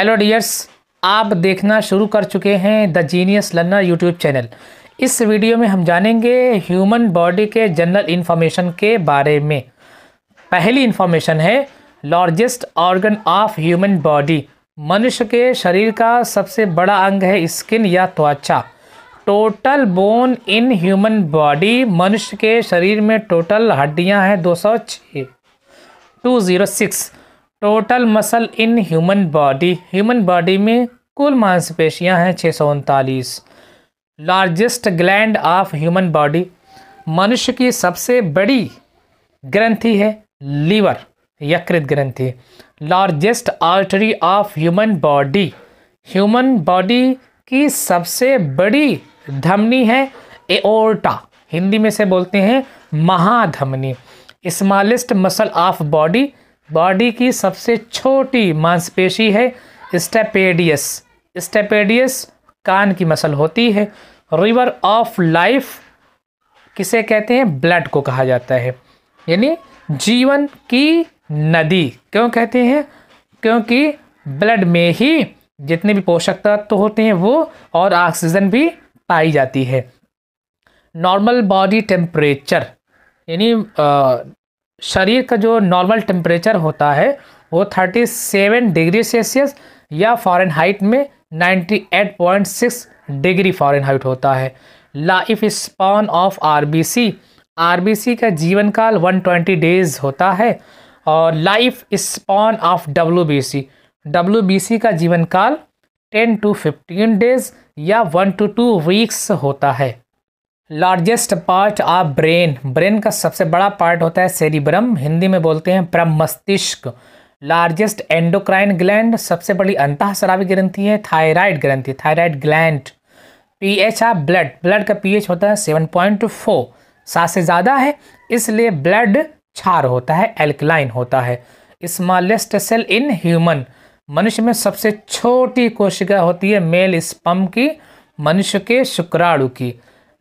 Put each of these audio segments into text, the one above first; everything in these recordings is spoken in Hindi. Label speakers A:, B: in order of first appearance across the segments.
A: हेलो डियर्स आप देखना शुरू कर चुके हैं the genius learner YouTube channel इस वीडियो में हम जानेंगे ह्यूमन बॉडी के जनरल इन्फॉर्मेशन के बारे में पहली इन्फॉर्मेशन है largest organ of human body मनुष्य के शरीर का सबसे बड़ा अंग है स्किन या त्वचा total bone in human body मनुष्य के शरीर में टोटल हड्डियाँ हैं दो सौ छः two zero six total muscle in human body human body में कुल मांसपेशियां हैं छः सौ उनतालीस largest gland of human body मनुष्य की सबसे बड़ी ग्रंथि है लीवर यकृत ग्रंथि largest artery of human body human body की सबसे बड़ी धमनी है एओर्टा हिंदी में से बोलते हैं महाधमनी smallest muscle of body body की सबसे छोटी मांसपेशी है स्टेपेडियस स्टेपेडियस कान की मसल होती है रिवर ऑफ लाइफ किसे कहते हैं ब्लड को कहा जाता है यानी जीवन की नदी क्यों कहते हैं क्योंकि ब्लड में ही जितने भी पोषक तत्व तो होते हैं वो और ऑक्सीजन भी पाई जाती है नॉर्मल बॉडी टेम्परेचर यानी शरीर का जो नॉर्मल टेम्परेचर होता है वो 37 डिग्री सेल्सियस या फॉरन हाइट में 98.6 डिग्री फॉरन हाइट होता है life span of RBC RBC का जीवन काल 120 डेज होता है और life span of WBC WBC का जीवन काल 10 टू 15 डेज या 1 टू 2 वीक्स होता है largest part of brain brain का सबसे बड़ा पार्ट होता है सेरिब्रम हिंदी में बोलते हैं ब्रह्म मस्तिष्क लार्जेस्ट एंडोक्राइन ग्लैंड सबसे बड़ी अंतःस्रावी ग्रंथि है थायराइड ग्रंथि thyroid gland pH of blood blood का पीएच होता है सेवन पॉइंट फोर सात से ज़्यादा है इसलिए ब्लड क्षार होता है एल्कलाइन होता है स्मॉलेस्ट सेल इन ह्यूमन मनुष्य में सबसे छोटी कोशिका होती है मेल स्पम की मनुष्य के शुक्राणु की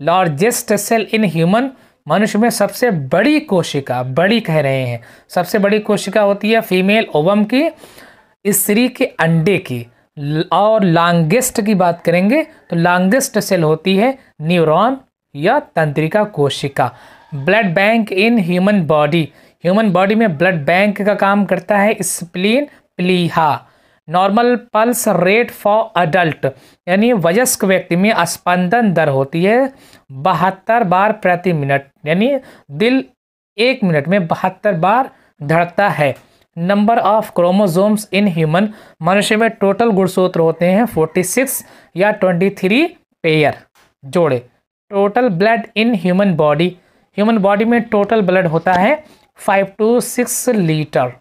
A: लार्जेस्ट सेल इन ह्यूमन मनुष्य में सबसे बड़ी कोशिका बड़ी कह रहे हैं सबसे बड़ी कोशिका होती है फीमेल ओवम की स्त्री के अंडे की और लॉन्गेस्ट की बात करेंगे तो लॉन्गेस्ट सेल होती है न्यूरॉन या तंत्रिका कोशिका blood bank in human body human body में ब्लड बैंक का काम करता है स्प्लीन प्लीहा normal pulse rate for adult यानी वयस्क व्यक्ति में स्पंदन दर होती है बहत्तर बार प्रति मिनट यानी दिल एक मिनट में बहत्तर बार धड़कता है number of chromosomes in human मनुष्य में टोटल गुणसूत्र होते हैं फोर्टी सिक्स या ट्वेंटी थ्री पेयर जोड़े total blood in human body human body में टोटल ब्लड होता है फाइव टू सिक्स लीटर